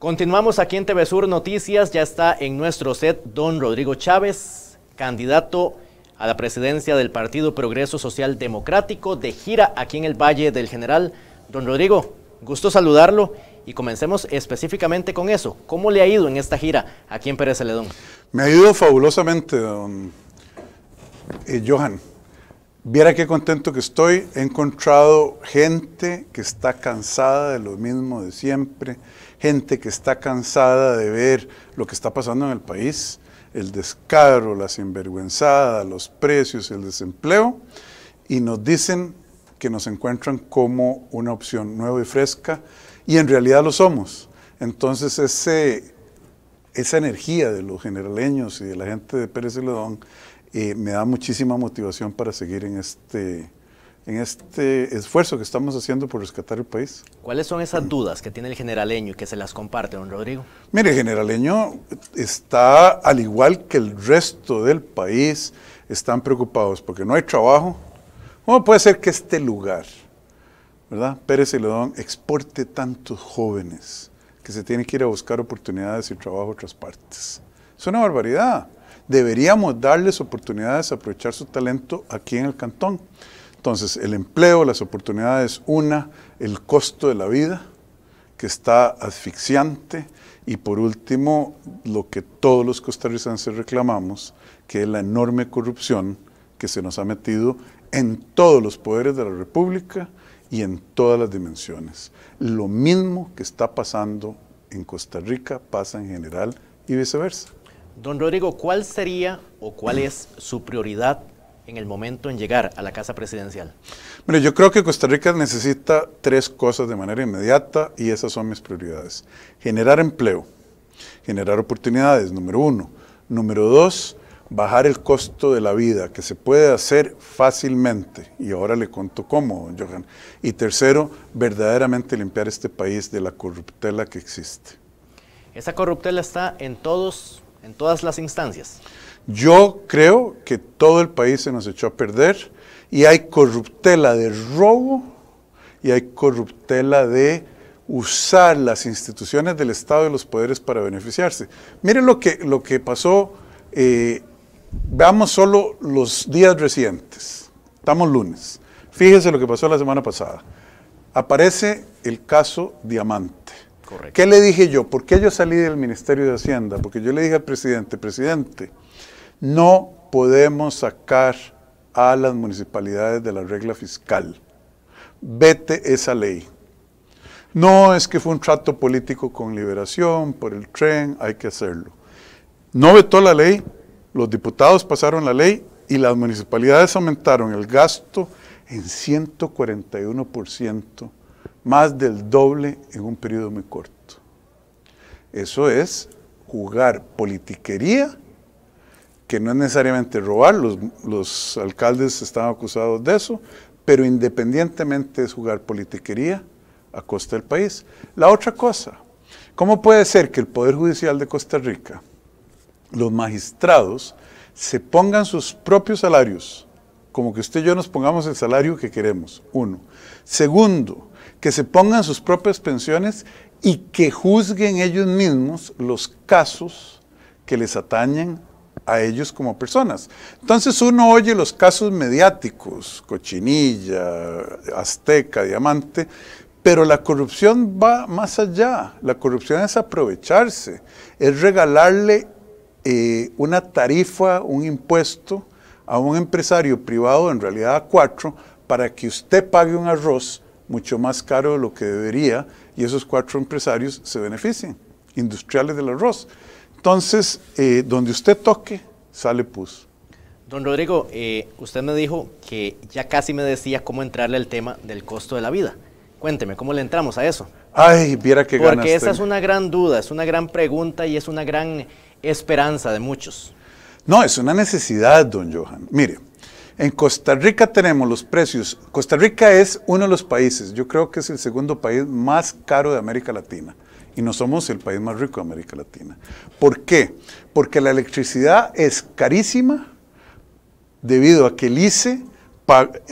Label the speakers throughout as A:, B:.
A: Continuamos aquí en TV Sur Noticias. Ya está en nuestro set don Rodrigo Chávez, candidato a la presidencia del Partido Progreso Social Democrático de gira aquí en el Valle del General. Don Rodrigo, gusto saludarlo y comencemos específicamente con eso. ¿Cómo le ha ido en esta gira aquí en Pérez Celedón?
B: Me ha ido fabulosamente, don eh, Johan. Viera qué contento que estoy. He encontrado gente que está cansada de lo mismo de siempre gente que está cansada de ver lo que está pasando en el país, el descaro, la sinvergüenzada, los precios, el desempleo, y nos dicen que nos encuentran como una opción nueva y fresca, y en realidad lo somos. Entonces ese, esa energía de los generaleños y de la gente de Pérez y Ledón eh, me da muchísima motivación para seguir en este en este esfuerzo que estamos haciendo por rescatar el país.
A: ¿Cuáles son esas dudas que tiene el generaleño y que se las comparte, don Rodrigo?
B: Mire, el generaleño está, al igual que el resto del país, están preocupados porque no hay trabajo. ¿Cómo puede ser que este lugar, ¿verdad? Pérez Ledón, exporte tantos jóvenes que se tienen que ir a buscar oportunidades y trabajo a otras partes? Es una barbaridad. Deberíamos darles oportunidades a aprovechar su talento aquí en el cantón. Entonces, el empleo, las oportunidades, una, el costo de la vida, que está asfixiante, y por último, lo que todos los costarricenses reclamamos, que es la enorme corrupción que se nos ha metido en todos los poderes de la República y en todas las dimensiones. Lo mismo que está pasando en Costa Rica pasa en general y viceversa.
A: Don Rodrigo, ¿cuál sería o cuál es
B: su prioridad
A: en el momento en llegar a la casa presidencial?
B: Bueno, yo creo que Costa Rica necesita tres cosas de manera inmediata y esas son mis prioridades. Generar empleo, generar oportunidades, número uno. Número dos, bajar el costo de la vida, que se puede hacer fácilmente. Y ahora le conto cómo, Johan. Y tercero, verdaderamente limpiar este país de la corruptela que existe.
A: Esa corruptela está en todos en todas las instancias.
B: Yo creo que todo el país se nos echó a perder y hay corruptela de robo y hay corruptela de usar las instituciones del Estado y los poderes para beneficiarse. Miren lo que, lo que pasó, eh, veamos solo los días recientes, estamos lunes, Fíjense lo que pasó la semana pasada, aparece el caso Diamante. ¿Qué le dije yo? ¿Por qué yo salí del Ministerio de Hacienda? Porque yo le dije al presidente, presidente, no podemos sacar a las municipalidades de la regla fiscal. Vete esa ley. No es que fue un trato político con liberación, por el tren, hay que hacerlo. No vetó la ley, los diputados pasaron la ley y las municipalidades aumentaron el gasto en 141% más del doble en un periodo muy corto. Eso es jugar politiquería, que no es necesariamente robar, los, alcaldes están acusados de eso, pero independientemente es jugar politiquería a costa del país. La otra cosa, ¿cómo puede ser que el Poder Judicial de Costa Rica, los magistrados, se pongan sus propios salarios? Como que usted y yo nos pongamos el salario que queremos, uno. Segundo, que se pongan sus propias pensiones y que juzguen ellos mismos los casos que les atañen a ellos como personas. Entonces uno oye los casos mediáticos, cochinilla, azteca, diamante, pero la corrupción va más allá. La corrupción es aprovecharse, es regalarle eh, una tarifa, un impuesto a un empresario privado, en realidad a cuatro, para que usted pague un arroz mucho más caro de lo que debería y esos cuatro empresarios se benefician, industriales del arroz. Entonces, eh, donde usted toque, sale pus.
A: Don Rodrigo, eh, usted me dijo que ya casi me decía cómo entrarle al tema del costo de la vida. Cuénteme, ¿cómo le entramos a eso? Ay, viera que Porque esa es una gran duda, es una gran pregunta y es una gran esperanza de muchos.
B: No, es una necesidad, don Johan. Mire, en Costa Rica tenemos los precios. Costa Rica es uno de los países, yo creo que es el segundo país más caro de América Latina. Y no somos el país más rico de América Latina. ¿Por qué? Porque la electricidad es carísima debido a que el ICE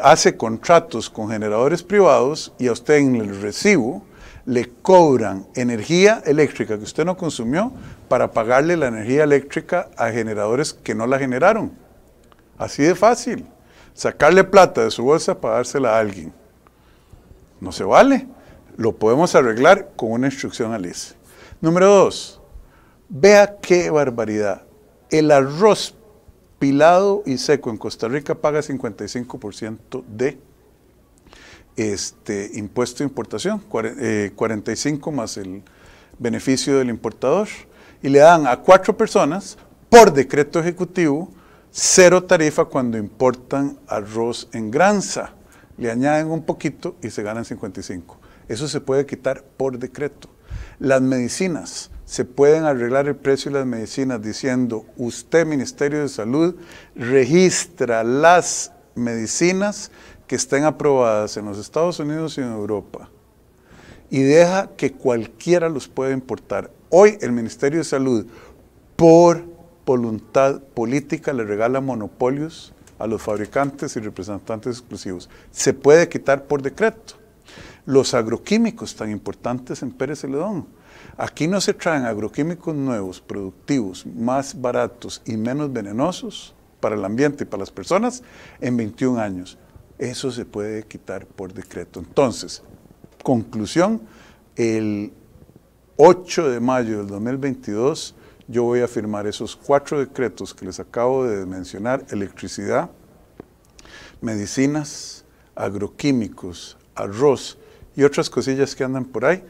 B: hace contratos con generadores privados y a usted en el recibo le cobran energía eléctrica que usted no consumió para pagarle la energía eléctrica a generadores que no la generaron. Así de fácil sacarle plata de su bolsa para dársela a alguien. No se vale. Lo podemos arreglar con una instrucción al ICE. Número dos, vea qué barbaridad. El arroz pilado y seco en Costa Rica paga 55% de este impuesto de importación, 45 eh, más el beneficio del importador, y le dan a cuatro personas por decreto ejecutivo cero tarifa cuando importan arroz en granza. Le añaden un poquito y se ganan 55. Eso se puede quitar por decreto. Las medicinas, se pueden arreglar el precio de las medicinas diciendo, usted, Ministerio de Salud, registra las medicinas que estén aprobadas en los Estados Unidos y en Europa y deja que cualquiera los pueda importar. Hoy el Ministerio de Salud, por voluntad política le regala monopolios a los fabricantes y representantes exclusivos. Se puede quitar por decreto. Los agroquímicos tan importantes en Pérez Celedón. Aquí no se traen agroquímicos nuevos, productivos, más baratos y menos venenosos para el ambiente y para las personas en 21 años. Eso se puede quitar por decreto. Entonces, conclusión, el 8 de mayo del 2022 yo voy a firmar esos cuatro decretos que les acabo de mencionar, electricidad, medicinas, agroquímicos, arroz y otras cosillas que andan por ahí,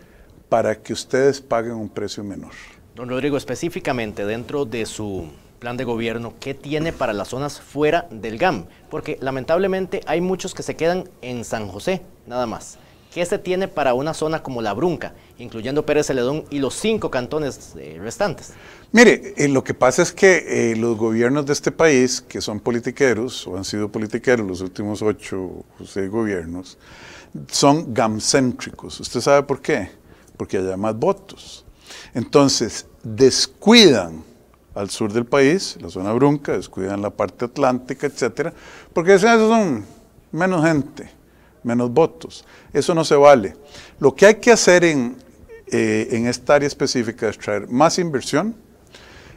B: para que ustedes paguen un precio menor.
A: Don Rodrigo, específicamente dentro de su plan de gobierno, ¿qué tiene para las zonas fuera del GAM? Porque lamentablemente hay muchos que se quedan en San José, nada más. ¿Qué se este tiene para una zona como la Brunca, incluyendo Pérez Celedón y los cinco cantones eh, restantes?
B: Mire, eh, lo que pasa es que eh, los gobiernos de este país, que son politiqueros, o han sido politiqueros los últimos ocho o pues, seis gobiernos, son gamcéntricos. ¿Usted sabe por qué? Porque hay más votos. Entonces, descuidan al sur del país, la zona brunca, descuidan la parte atlántica, etcétera, porque esas son menos gente menos votos. Eso no se vale. Lo que hay que hacer en, eh, en esta área específica es traer más inversión,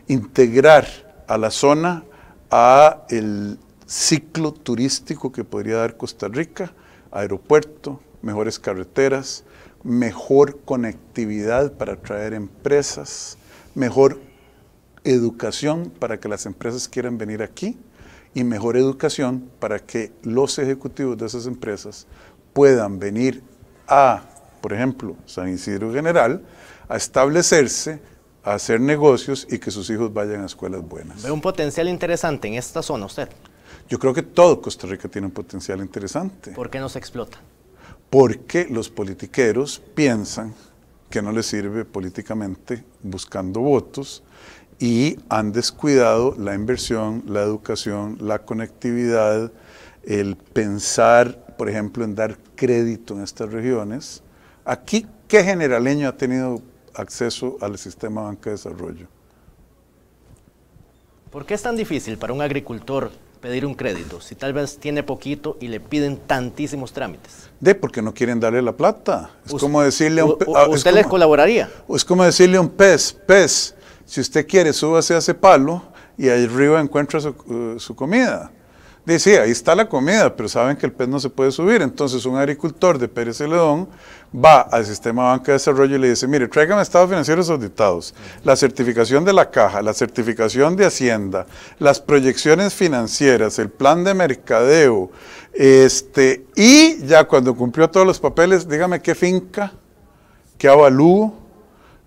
B: integrar a la zona a el ciclo turístico que podría dar Costa Rica, aeropuerto, mejores carreteras, mejor conectividad para atraer empresas, mejor educación para que las empresas quieran venir aquí y mejor educación para que los ejecutivos de esas empresas puedan venir a, por ejemplo, San Isidro General, a establecerse, a hacer negocios y que sus hijos vayan a escuelas buenas. ¿Ve un potencial interesante en esta zona usted? Yo creo que todo Costa Rica tiene un potencial interesante.
A: ¿Por qué no se explota?
B: Porque los politiqueros piensan que no les sirve políticamente buscando votos y han descuidado la inversión, la educación, la conectividad, el pensar, por ejemplo, en dar crédito en estas regiones. Aquí, ¿qué generaleño ha tenido acceso al sistema banca de desarrollo?
A: ¿Por qué es tan difícil para un agricultor pedir un crédito si tal vez tiene poquito y le piden tantísimos trámites?
B: De porque no quieren darle la plata. Es como decirle a un... ¿Usted les colaboraría? Es como decirle a un pez, pez, si usted quiere, súbase a ese palo y ahí arriba encuentra su, eh, comida. Dice, ahí está la comida, pero saben que el pez no se puede subir. Entonces un agricultor de Pérez Celedón va al sistema banca de desarrollo y le dice, mire, tráigame estados financieros auditados, la certificación de la caja, la certificación de Hacienda, las proyecciones financieras, el plan de mercadeo, este, y ya cuando cumplió todos los papeles, dígame qué finca, qué avalúo,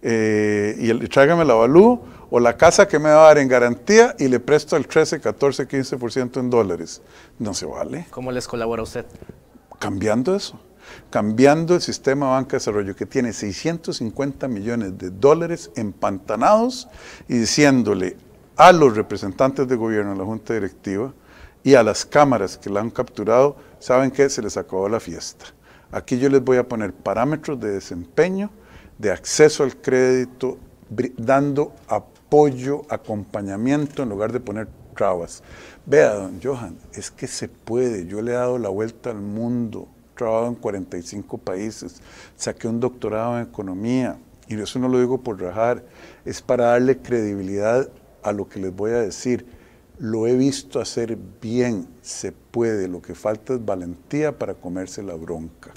B: eh, y el, tráigame la balú o la casa que me va a dar en garantía y le presto el 13, 14, 15% en dólares. No se vale.
A: ¿Cómo les colabora usted?
B: Cambiando eso cambiando el sistema banca de desarrollo que tiene 650 millones de dólares empantanados y diciéndole a los representantes de gobierno, a la junta directiva y a las cámaras que la han capturado, saben que se les acabó la fiesta. Aquí yo les voy a poner parámetros de desempeño de acceso al crédito, dando apoyo, acompañamiento en lugar de poner trabas. Vea, don Johan, es que se puede. Yo le he dado la vuelta al mundo, he trabajado en 45 países, saqué un doctorado en economía, y eso no lo digo por rajar, es para darle credibilidad a lo que les voy a decir. Lo he visto hacer bien, se puede, lo que falta es valentía para comerse la bronca.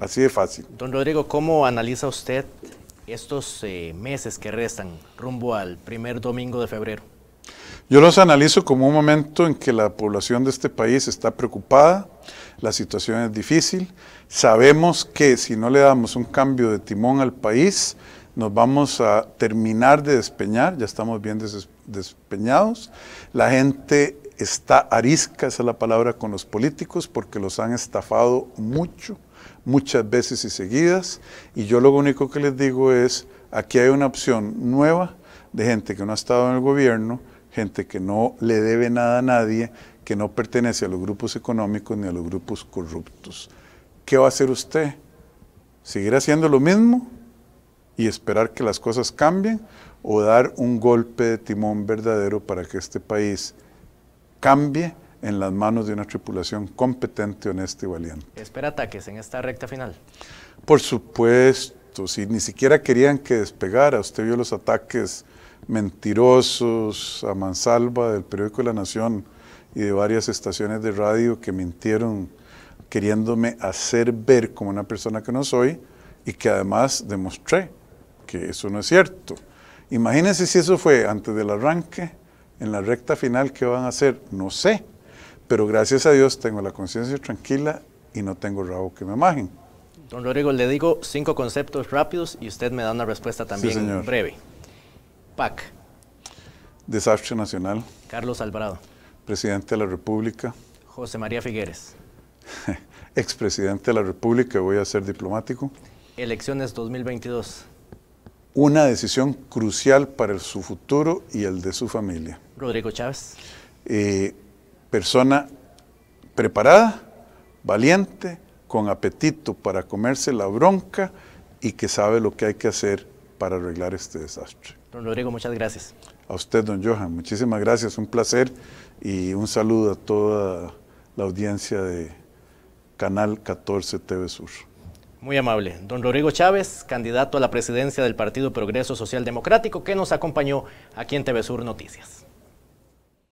B: Así de fácil.
A: Don Rodrigo, ¿cómo analiza usted estos eh, meses que restan rumbo al primer domingo de febrero?
B: Yo los analizo como un momento en que la población de este país está preocupada, la situación es difícil, sabemos que si no le damos un cambio de timón al país, nos vamos a terminar de despeñar, ya estamos bien despeñados, la gente está arisca, esa es la palabra, con los políticos porque los han estafado mucho muchas veces y seguidas. Y yo lo único que les digo es, aquí hay una opción nueva de gente que no ha estado en el gobierno, gente que no le debe nada a nadie, que no pertenece a los grupos económicos ni a los grupos corruptos. ¿Qué va a hacer usted? ¿Seguir haciendo lo mismo y esperar que las cosas cambien o dar un golpe de timón verdadero para que este país cambie? en las manos de una tripulación competente, honesta y valiente.
A: ¿Espera ataques en esta recta final?
B: Por supuesto, si ni siquiera querían que despegara, usted vio los ataques mentirosos a mansalva del periódico La Nación y de varias estaciones de radio que mintieron queriéndome hacer ver como una persona que no soy y que además demostré que eso no es cierto. Imagínense si eso fue antes del arranque, en la recta final, ¿qué van a hacer? No sé pero gracias a Dios tengo la conciencia tranquila y no tengo rabo que me majen.
A: Don Rodrigo, le digo cinco conceptos rápidos y usted me da una respuesta también breve. PAC.
B: Desastre Nacional.
A: Carlos Alvarado.
B: Presidente de la República.
A: José María Figueres.
B: Expresidente de la República, voy a ser diplomático.
A: Elecciones 2022.
B: Una decisión crucial para su futuro y el de su familia.
A: Rodrigo Chávez.
B: Eh, persona preparada, valiente, con apetito para comerse la bronca y que sabe lo que hay que hacer para arreglar este desastre.
A: Don Rodrigo, muchas
B: gracias. A usted, don Johan, muchísimas gracias, un placer y un saludo a toda la audiencia de Canal 14 TV Sur.
A: Muy amable. Don Rodrigo Chávez, candidato a la presidencia del Partido Progreso Social Democrático, que nos acompañó aquí en TV Sur Noticias.